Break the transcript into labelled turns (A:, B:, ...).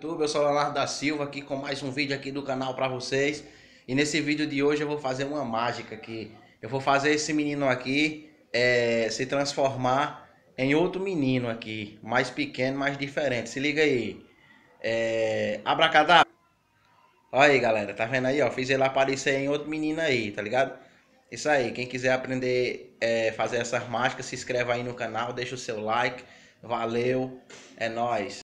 A: YouTube, eu sou o Leonardo da Silva aqui com mais um vídeo aqui do canal para vocês. E nesse vídeo de hoje eu vou fazer uma mágica aqui. Eu vou fazer esse menino aqui é, se transformar em outro menino aqui, mais pequeno, mais diferente. Se liga aí. É, abracadabra. Olha aí, galera, tá vendo aí, ó? Fiz ele aparecer em outro menino aí, tá ligado? Isso aí, quem quiser aprender é, fazer essas mágicas, se inscreva aí no canal, deixa o seu like. Valeu, é nóis.